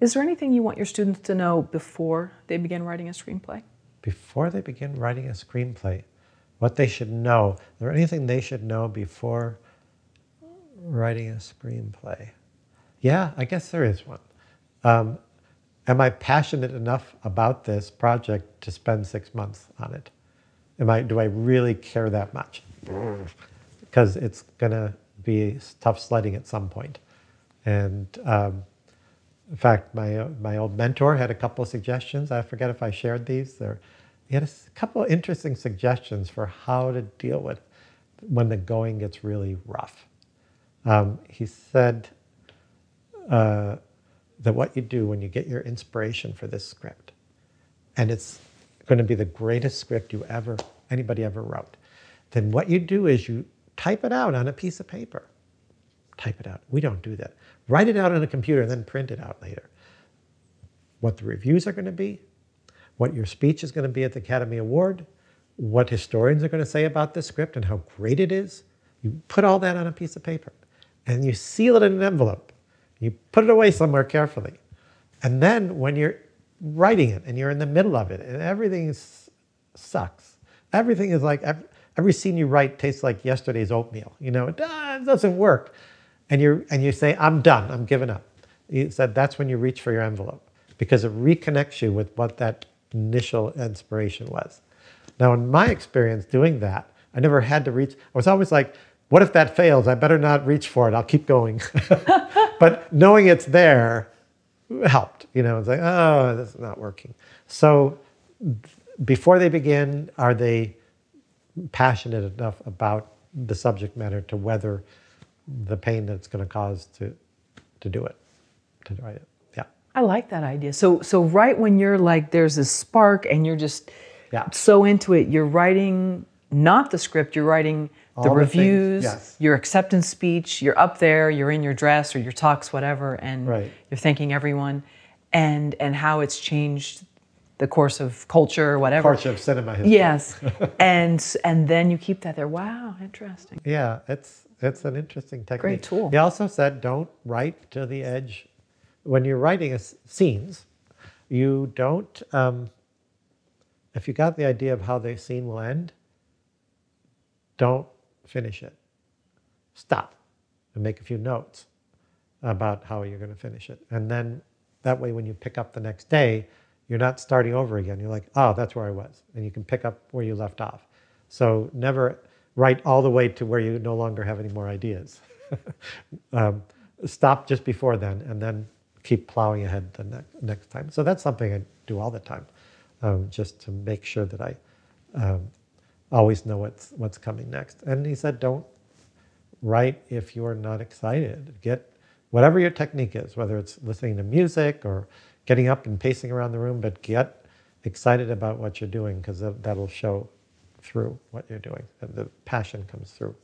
Is there anything you want your students to know before they begin writing a screenplay? Before they begin writing a screenplay, what they should know. Is there anything they should know before writing a screenplay? Yeah, I guess there is one. Um, am I passionate enough about this project to spend six months on it? Am I, do I really care that much? Because it's going to be tough sledding at some point. And um, in fact, my, my old mentor had a couple of suggestions. I forget if I shared these. There, he had a couple of interesting suggestions for how to deal with when the going gets really rough. Um, he said uh, that what you do when you get your inspiration for this script, and it's going to be the greatest script you ever anybody ever wrote, then what you do is you type it out on a piece of paper type it out. We don't do that. Write it out on a computer and then print it out later. What the reviews are going to be, what your speech is going to be at the Academy Award, what historians are going to say about this script and how great it is. You put all that on a piece of paper and you seal it in an envelope. You put it away somewhere carefully. And then when you're writing it and you're in the middle of it and everything sucks, everything is like every, scene you write tastes like yesterday's oatmeal. You know, it doesn't work and you and you say, "I'm done. I'm giving up." He said that's when you reach for your envelope because it reconnects you with what that initial inspiration was. Now, in my experience doing that, I never had to reach. I was always like, "What if that fails? I better not reach for it. I'll keep going." but knowing it's there helped. You know, it's like, "Oh, this is not working." So, before they begin, are they passionate enough about the subject matter to weather? the pain that it's going to cause to to do it, to write it. Yeah. I like that idea. So so right when you're like there's this spark and you're just yeah. so into it, you're writing not the script, you're writing the All reviews, the yes. your acceptance speech, you're up there, you're in your dress or your talks, whatever, and right. you're thanking everyone and and how it's changed the course of culture or whatever. Course of cinema history. Yes. and and then you keep that there. Wow, interesting. Yeah, it's it's an interesting technique. Great tool. He also said don't write to the edge. When you're writing scenes, you don't, um, if you got the idea of how the scene will end, don't finish it. Stop and make a few notes about how you're going to finish it. And then that way, when you pick up the next day, you're not starting over again. You're like, oh, that's where I was. And you can pick up where you left off. So never right all the way to where you no longer have any more ideas. um, stop just before then and then keep plowing ahead the ne next time. So that's something I do all the time, um, just to make sure that I um, always know what's, what's coming next. And he said, don't write if you are not excited. Get whatever your technique is, whether it's listening to music or getting up and pacing around the room, but get excited about what you're doing because that'll show through what you're doing. The, passion comes through.